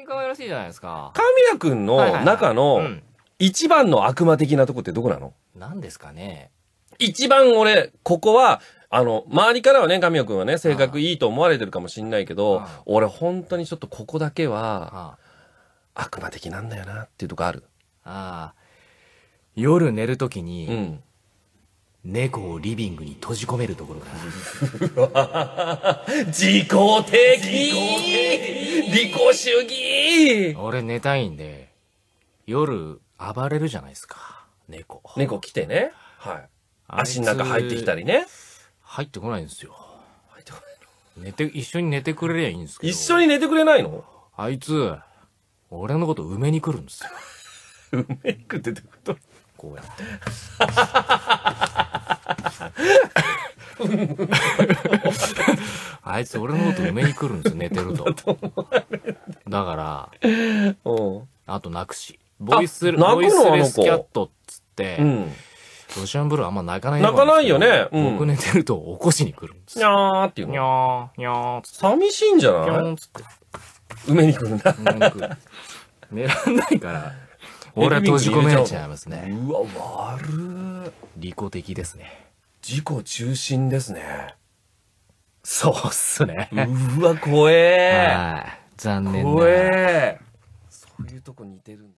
に可愛らしいじゃないですか。神谷くんの中の一番の悪魔的なとこってどこなの何ですかね一番俺、ここは、あの、周りからはね、神谷くんはね、性格いいと思われてるかもしんないけど、俺本当にちょっとここだけは、悪魔的なんだよなっていうとこある。ああ。夜寝るときに、うん、猫をリビングに閉じ込めるところかな。自己的利己主義俺寝たいんで、夜暴れるじゃないですか。猫。猫来てね。はい。足の中入ってきたりね。入ってこないんですよ。入ってこないの寝て、一緒に寝てくれりゃいいんですけど。一緒に寝てくれないのあいつ、俺のこと埋めに来るんですよ。埋めに来るってどういうことこうやって。あいつ俺のこと埋めに来るんですよ、寝てると。だから、あと泣くし。ボイス、ボイスレスキャットっつって、うん、ロシアンブルーあんま泣かない泣かないよね、うん、僕寝てると起こしに来るんですにゃーっていうにゃー、にゃー寂しいんじゃないにゃつって。埋めに来るんだ。埋めに来る。寝らんないから、俺は閉じ込められちゃいますね。うわ、悪利己的ですね。自己中心ですね。そうっすね。うわ、怖えはい。残念な怖えそういうとこ似てるんだ。